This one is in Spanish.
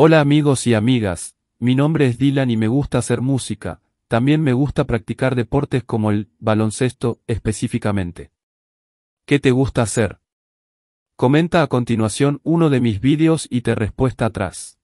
Hola amigos y amigas, mi nombre es Dylan y me gusta hacer música, también me gusta practicar deportes como el baloncesto específicamente. ¿Qué te gusta hacer? Comenta a continuación uno de mis vídeos y te respuesta atrás.